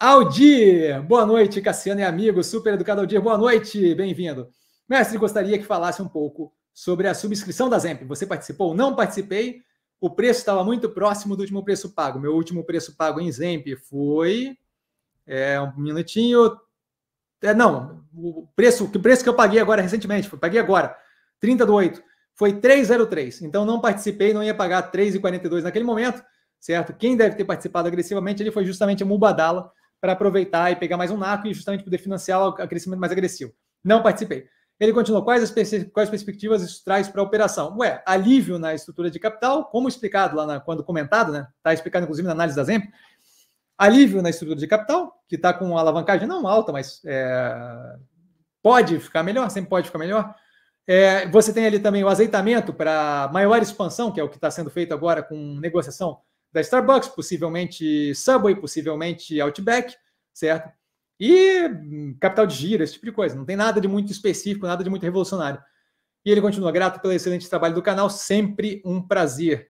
Aldir, boa noite, Cassiano e amigo, super educado Aldir, boa noite, bem-vindo. Mestre, gostaria que falasse um pouco sobre a subscrição da Zemp. Você participou? Não participei. O preço estava muito próximo do último preço pago. Meu último preço pago em Zemp foi. É, um minutinho. É, não, o preço, o preço que eu paguei agora recentemente, foi, paguei agora, 30 do 8, foi 3,03. Então não participei, não ia pagar 3,42 naquele momento, certo? Quem deve ter participado agressivamente ele foi justamente a Mubadala, para aproveitar e pegar mais um NACO e justamente poder financiar o crescimento mais agressivo. Não participei. Ele continuou: quais as quais perspectivas isso traz para a operação? Ué, alívio na estrutura de capital, como explicado lá na, quando comentado, né? Está explicado inclusive na análise da Zemp. Alívio na estrutura de capital, que está com alavancagem não alta, mas é, pode ficar melhor, sempre pode ficar melhor. É, você tem ali também o azeitamento para maior expansão, que é o que está sendo feito agora com negociação da Starbucks, possivelmente Subway, possivelmente Outback, certo? E hum, capital de giro, esse tipo de coisa. Não tem nada de muito específico, nada de muito revolucionário. E ele continua grato pelo excelente trabalho do canal, sempre um prazer.